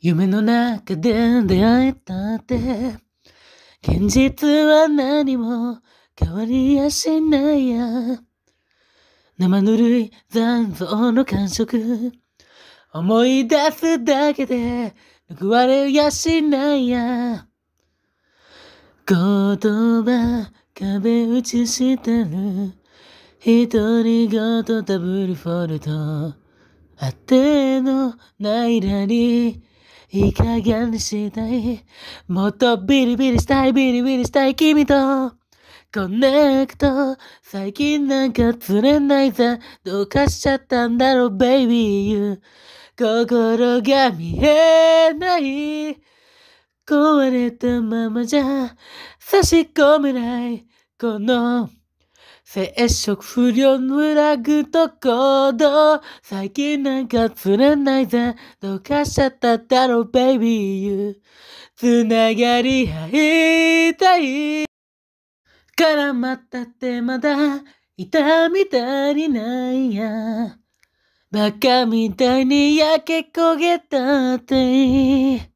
夢の中で出会えたって現実は何も変わりやしないや生ぬるい残像の感触思い出すだけで報われやしないや言葉壁打ちしてる独り言ダブルフォルトあてのないラに。いい加減にしたい。もっとビリビリしたい、ビリビリしたい君と。コネクト。最近なんか釣れないさ。どうかしちゃったんだろう、ベイビー you。心が見えない。壊れたままじゃ差し込めない。この生殖不良のラグと行動最近なんか釣れないぜどうかしちゃっただろ baby you つながり合いたい絡まったってまだ痛み足りないやバカみたいに焼け焦げたって